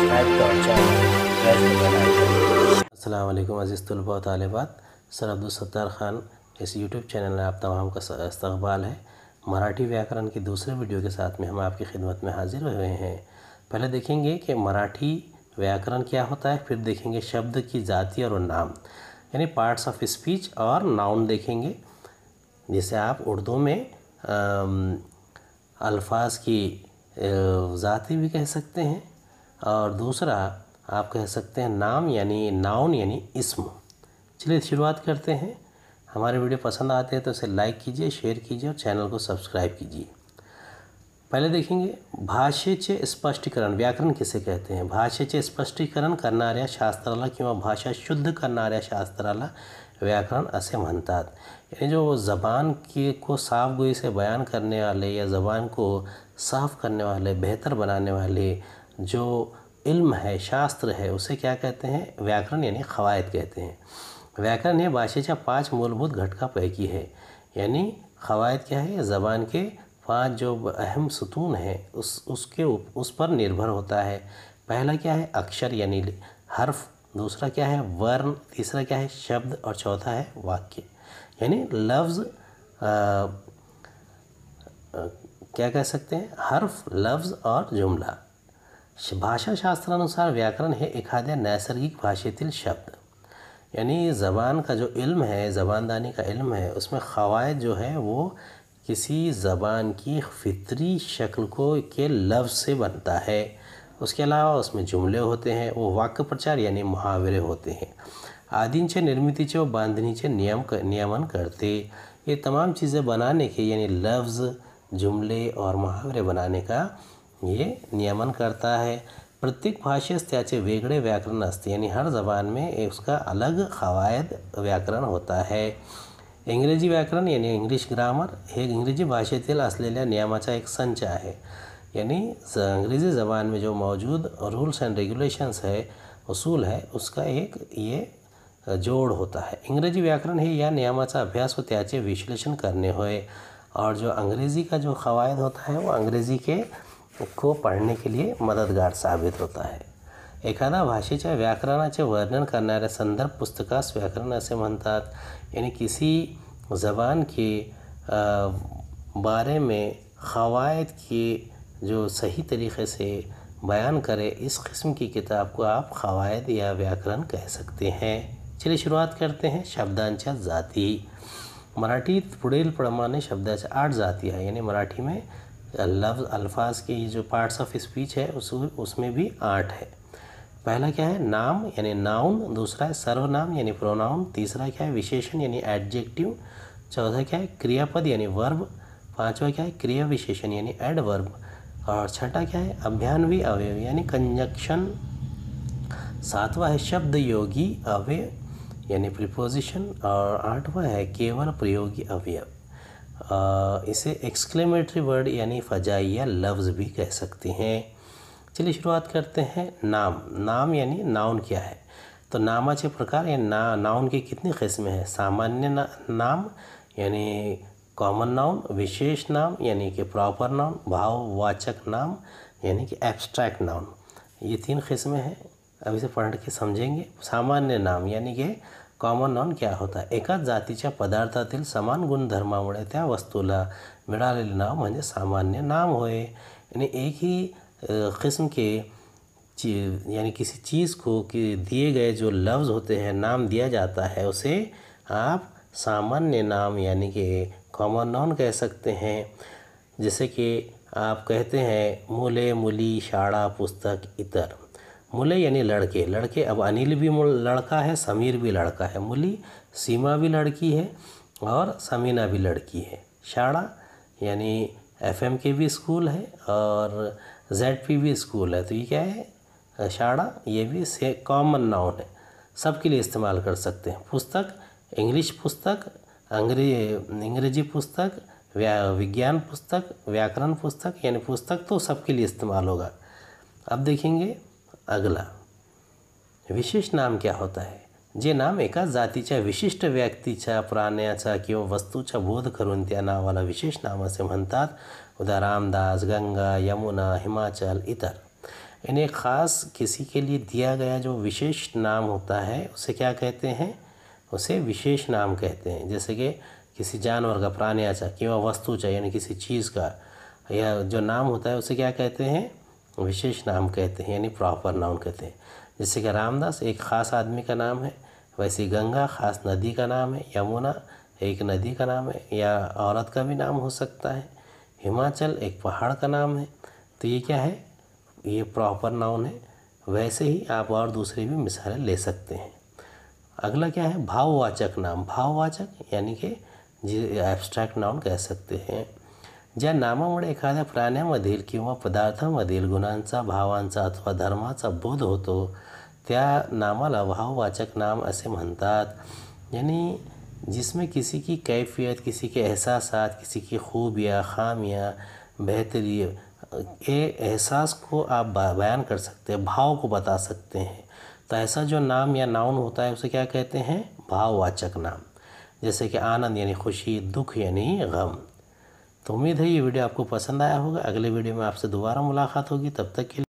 अल्लाम अज़ीज़ तलबा तलबात सर अब्दुलसत्तार ख़ान इस यूट्यूब चैनल में आप तमाम का इस्तबाल है मराठी व्याकरण के दूसरे वीडियो के साथ में हम आपकी खिदमत में हाजिर हुए हैं पहले देखेंगे कि मराठी व्याकरण क्या होता है फिर देखेंगे शब्द की जाति और नाम यानी पार्ट्स ऑफ स्पीच और नाउन देखेंगे जैसे आप उर्दू में अल्फाज की जाति भी कह सकते हैं और दूसरा आप कह सकते हैं नाम यानी नाउन यानी इसम चलिए शुरुआत करते हैं हमारे वीडियो पसंद आते हैं तो इसे लाइक कीजिए शेयर कीजिए और चैनल को सब्सक्राइब कीजिए पहले देखेंगे भाषेचे स्पष्टीकरण व्याकरण किसे कहते हैं भाष्यच स्पष्टीकरण करणाऱ्या शास्त्राला कि भाषा शुद्ध करणाऱ्या शास्त्राला व्याकरण असे म्हणतात यानी जो जबान के को साफ गोई से बयान करने वाले या जबान को साफ करने वाले बेहतर बनाने वाले जो इल्म है शास्त्र है उसे क्या कहते हैं व्याकरण यानी कवायद कहते हैं व्याकरण यह भाषेच्या पाँच मूलभूत घटका पैकी है यानी कवायद क्या है ज़बान के पांच जो अहम सतून है उस उसके उप, उस पर निर्भर होता है पहला क्या है अक्षर यानी हर्फ दूसरा क्या है वर्ण तीसरा क्या है शब्द और चौथा है वाक्य यानी लफ्ज़ क्या कह सकते हैं हर्फ लफ्ज़ और जुमला भाषाशास्त्रानुसार व्याकरण हे एखाद्या नैसर्गिक भाषेतील शब्द यानी ज़बान का जो इल्म है ज़बानदानी का इल्म है उसमें ख़वायद जो है वो किसी ज़बान की फितरी शक्ल को के लफ्ज़ से बनता है उसके अलावा उसमें जुमले होते हैं वो वाक्य प्रचार यानी मुहावरे होते हैं आदिनचे निर्मितीचे व बांधणीचे नियम कर, नियमन करते ये तमाम चीज़ें बनाने के यानी लफ्ज़ जुमले और मुहावरे बनाने का ये नियमन करता है प्रत्येक भाषेस त्याचे वेगड़े व्याकरण अस्त यानी हर जबान में उसका अलग कवायद व्याकरण होता है इंग्रजी व्याकरण यानी इंग्लिश ग्रामर हे इंग्रजी लिए असलेल्या नियमाचा एक संच है यानी अंग्रेज़ी ज़बान में जो मौजूद रूल्स एंड रेगुलेशंस है उसूल है उसका एक ये जोड़ होता है इंग्रजी व्याकरण है या नियमाचा अभ्यास व त्याचे विश्लेषण करने होए और जो अंग्रेज़ी का जो कवायद होता है वो अंग्रेज़ी के को पढ़ने के लिए मददगार साबित होता आहे एखाद्या व्याकरणा चे वर्णन करना संदर्भ पुस्तकास व्याकरण असे म्हणतात यानी किसी जबान के बारे में कवायद के जो सही तरीक़े से बयान करे इस किस्म की किताब को आप कवायद या व्याकरण कह सकते हैं चलिए शुरुआत करते हैं शब्दांचा जाति मराठी पुढील प्रमाणे शब्दाच्या आठ जाती है यानी मराठी में लफ्ज़ अल्फाज की जो पार्ट्स ऑफ स्पीच है उस उसमें भी आठ है पहला क्या है नाम यानी नाउन दूसरा है सर्वनाम यानी प्रोनाउन तीसरा क्या है विशेषण यानी एडजेक्टिव चौथा क्या है क्रियापद यानी वर्ब पांचवा क्या है क्रिया विशेषण यानी एड वर्ब और छठा क्या है अभ्यानवी अवयव यानी कंजक्शन सातवा है शब्द योगी अवयव यानी प्रिपोजिशन और आठवा है केवल प्रयोगी अवयव इसे एक्सक्लेमेटरी वर्ड यानी फजाइया लफ्ज़ भी कह सकते हैं चलिए शुरुआत करते हैं नाम नाम यानी नाउन क्या है तो नामा छः प्रकार या ना नाउन की कितनी किस्में हैं सामान्य ना, नाम यानी कॉमन नाउन विशेष नाम यानी कि प्रॉपर नाउन भाववाचक नाम यानी कि एब्स्ट्रैक्ट नाउन ये तीन किस्में हैं अब इसे पढ़ के समझेंगे सामान्य नाम यानी कि कॉमन नॉन क्या होता है एकाच जातीच्या पदार्थातील समान गुणधर्मा त्या वस्तुला मिला नाव म्हणजे सामान्य नाम होए यानी एक ही किस्म के चीज यानी किसी चीज़ को कि दिए गए जो लफ्ज़ होते हैं नाम दिया जाता है उसे आप सामान्य नाम यानी कि कॉमन नॉन कह सकते हैं जैसे कि आप कहते हैं मूले मूली शाड़ा पुस्तक इतर मुले यानी लड़के लड़के अब अनिल भी लड़का है समीर भी लड़का है मुली सीमा भी लड़की है और समीना भी लड़की है शाड़ा यानी एफ एम के भी स्कूल है और जेड पी भी स्कूल है तो ये क्या है शाड़ा ये भी से कॉमन नाउन है सबके लिए इस्तेमाल कर सकते हैं पुस्तक इंग्लिश पुस्तक अंग्रेज अंग्रेजी पुस्तक व्या विज्ञान पुस्तक व्याकरण पुस्तक यानी पुस्तक तो सबके लिए इस्तेमाल होगा अब देखेंगे अगला विशेष नाम क्या होता है जे नाम एक जी विशिष्ट व्यक्तीच्या कि वस्तु वस्तूचा बोध करूँ त्या विशेष नाम से मनता उदा रामदास गंगा यमुना हिमाचल इतर इन्हें ख़ास किसी के लिए दिया गया जो विशेष नाम होता है उसे क्या कहते हैं उसे विशेष नाम कहते हैं जैसे कि किसी जानवर का प्राण्याचा वस्तु चाहिए यानी किसी चीज़ का या जो नाम होता है उसे क्या कहते हैं विशेष नाम कहते हैं यानी प्रॉपर नाउन कहते हैं जैसे कि रामदास एक ख़ास आदमी का नाम है वैसे गंगा ख़ास नदी का नाम है यमुना एक नदी का नाम है या औरत का भी नाम हो सकता है हिमाचल एक पहाड़ का नाम है तो ये क्या है ये प्रॉपर नाउन है वैसे ही आप और दूसरे भी मिसालें ले सकते हैं अगला क्या है भाववाचक नाम भाववाचक यानी कि एब्स्ट्रैक्ट नाउन कह सकते हैं ज्या नामामुळे एखाद्या प्राण्यामधील किंवा पदार्थामधील गुणांचा भावांचा अथवा धर्माचा बोध होतो त्या नामाला भाववाचक नाम असे म्हणतात यानी जिसमें किसी की कैफियत किसी के एहसास किसी की खूबियाँ खामियाँ बेहतरी ये एहसास को आप बयान कर सकते हैं भाव को बता सकते हैं तो ऐसा जो नाम या नाउन होता है उसे क्या कहते हैं भाववाचक नाम जैसे कि आनंद यानी खुशी दुख यानी गम तो उम्मीद है ये वीडियो आपको पसंद आया होगा अगले वीडियो में आपसे दोबारा मुलाकात होगी तब तक के लिए